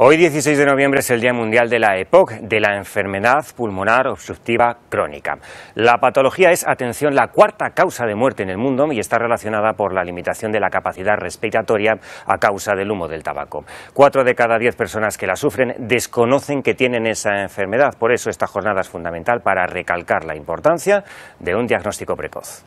Hoy 16 de noviembre es el Día Mundial de la EPOC, de la enfermedad pulmonar obstructiva crónica. La patología es, atención, la cuarta causa de muerte en el mundo y está relacionada por la limitación de la capacidad respiratoria a causa del humo del tabaco. Cuatro de cada diez personas que la sufren desconocen que tienen esa enfermedad. Por eso esta jornada es fundamental para recalcar la importancia de un diagnóstico precoz.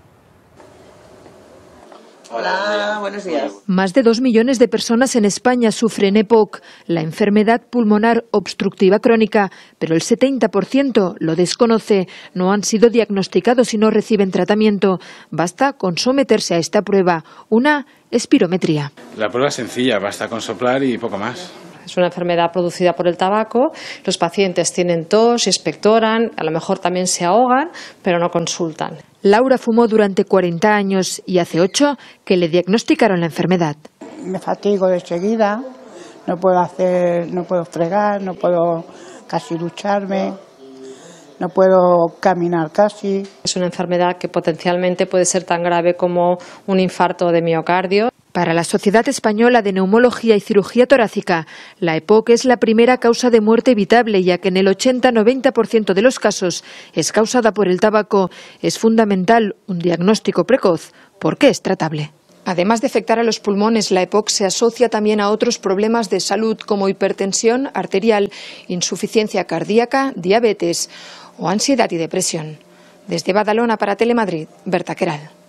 Hola, buenos días. Más de dos millones de personas en España sufren EPOC, la enfermedad pulmonar obstructiva crónica, pero el 70% lo desconoce, no han sido diagnosticados y no reciben tratamiento. Basta con someterse a esta prueba, una espirometría. La prueba es sencilla, basta con soplar y poco más. Es una enfermedad producida por el tabaco. Los pacientes tienen tos, expectoran, a lo mejor también se ahogan, pero no consultan. Laura fumó durante 40 años y hace 8 que le diagnosticaron la enfermedad. Me fatigo de seguida, no puedo hacer, no puedo fregar, no puedo casi lucharme, no puedo caminar casi. Es una enfermedad que potencialmente puede ser tan grave como un infarto de miocardio. Para la Sociedad Española de Neumología y Cirugía Torácica, la EPOC es la primera causa de muerte evitable, ya que en el 80-90% de los casos es causada por el tabaco. Es fundamental un diagnóstico precoz porque es tratable. Además de afectar a los pulmones, la EPOC se asocia también a otros problemas de salud como hipertensión arterial, insuficiencia cardíaca, diabetes o ansiedad y depresión. Desde Badalona para Telemadrid, Berta Queral.